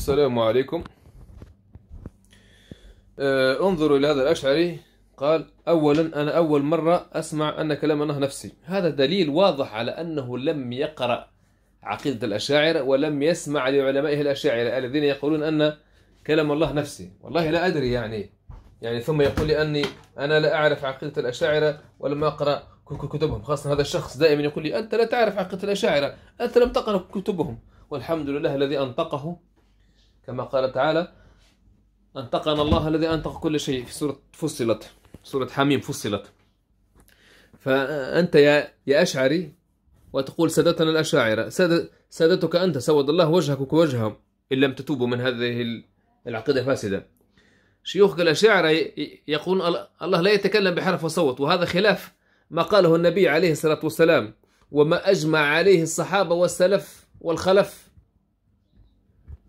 السلام عليكم آه انظروا إلى هذا الأشعري قال أولا أنا أول مرة أسمع أن كلام الله نفسي هذا دليل واضح على أنه لم يقرأ عقيدة الأشاعرة ولم يسمع لعلمائه الأشاعرة الذين يقولون أن كلام الله نفسي والله لا أدري يعني يعني ثم يقول لي أني أنا لا أعرف عقيدة الأشاعرة ولم أقرأ كتبهم خاصة هذا الشخص دائما يقول لي أنت لا تعرف عقيدة الأشاعرة أنت لم تقرأ كتبهم والحمد لله الذي أنطقه كما قال تعالى أنتقنا الله الذي أنتق كل شيء في سورة فصلت سورة حميم فصلت فأنت يا يا أشعري وتقول سادتنا الأشاعرة سادتك أنت سود الله وجهك كوجههم إن لم تتوبوا من هذه العقيدة الفاسدة شيوخ الأشاعرة يقول الله لا يتكلم بحرف وصوت وهذا خلاف ما قاله النبي عليه الصلاة والسلام وما أجمع عليه الصحابة والسلف والخلف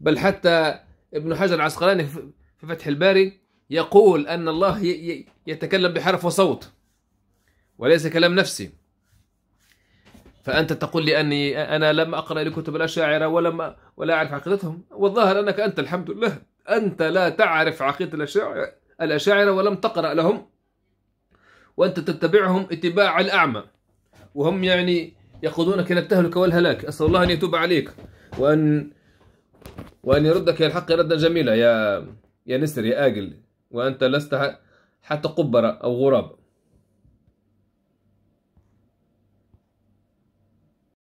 بل حتى ابن حجر العسقلاني في فتح الباري يقول أن الله يتكلم بحرف وصوت وليس كلام نفسي فأنت تقول لي أني أنا لم أقرأ لكتب الأشاعرة ولم ولا أعرف عقيدتهم والظاهر أنك أنت الحمد لله أنت لا تعرف عقيدة الأشاعرة الأشاعرة ولم تقرأ لهم وأنت تتبعهم اتباع الأعمى وهم يعني يقودونك إلى التهلكة والهلاك أسأل الله أن يتوب عليك وأن وأن يردك إلى الحق ردا جميلا يا يا نسر يا آجل وأنت لست حتى قبرة أو غراب